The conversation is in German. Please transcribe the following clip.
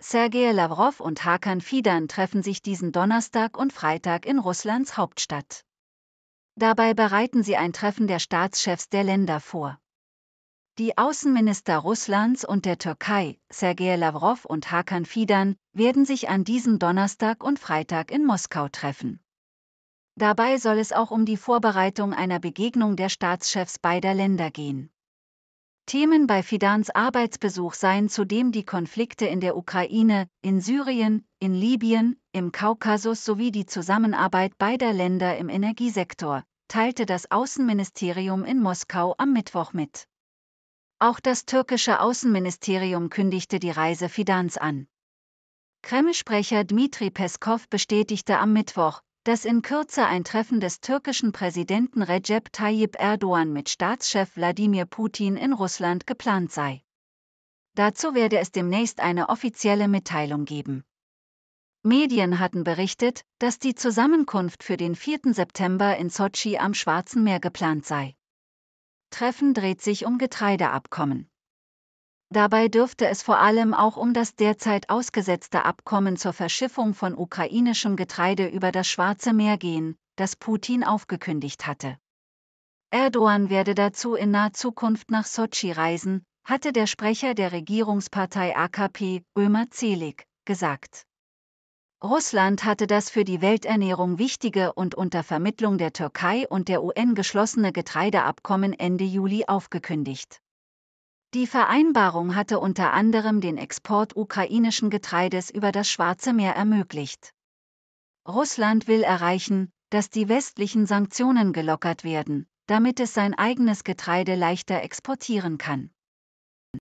Sergei Lavrov und Hakan Fidan treffen sich diesen Donnerstag und Freitag in Russlands Hauptstadt. Dabei bereiten sie ein Treffen der Staatschefs der Länder vor. Die Außenminister Russlands und der Türkei, Sergei Lavrov und Hakan Fidan, werden sich an diesem Donnerstag und Freitag in Moskau treffen. Dabei soll es auch um die Vorbereitung einer Begegnung der Staatschefs beider Länder gehen. Themen bei Fidans Arbeitsbesuch seien zudem die Konflikte in der Ukraine, in Syrien, in Libyen, im Kaukasus sowie die Zusammenarbeit beider Länder im Energiesektor, teilte das Außenministerium in Moskau am Mittwoch mit. Auch das türkische Außenministerium kündigte die Reise Fidans an. Kreml-Sprecher Dmitri Peskow bestätigte am Mittwoch, dass in Kürze ein Treffen des türkischen Präsidenten Recep Tayyip Erdogan mit Staatschef Wladimir Putin in Russland geplant sei. Dazu werde es demnächst eine offizielle Mitteilung geben. Medien hatten berichtet, dass die Zusammenkunft für den 4. September in Sotschi am Schwarzen Meer geplant sei. Treffen dreht sich um Getreideabkommen. Dabei dürfte es vor allem auch um das derzeit ausgesetzte Abkommen zur Verschiffung von ukrainischem Getreide über das Schwarze Meer gehen, das Putin aufgekündigt hatte. Erdogan werde dazu in naher Zukunft nach Sotschi reisen, hatte der Sprecher der Regierungspartei AKP, Ömer Zelig, gesagt. Russland hatte das für die Welternährung wichtige und unter Vermittlung der Türkei und der UN geschlossene Getreideabkommen Ende Juli aufgekündigt. Die Vereinbarung hatte unter anderem den Export ukrainischen Getreides über das Schwarze Meer ermöglicht. Russland will erreichen, dass die westlichen Sanktionen gelockert werden, damit es sein eigenes Getreide leichter exportieren kann.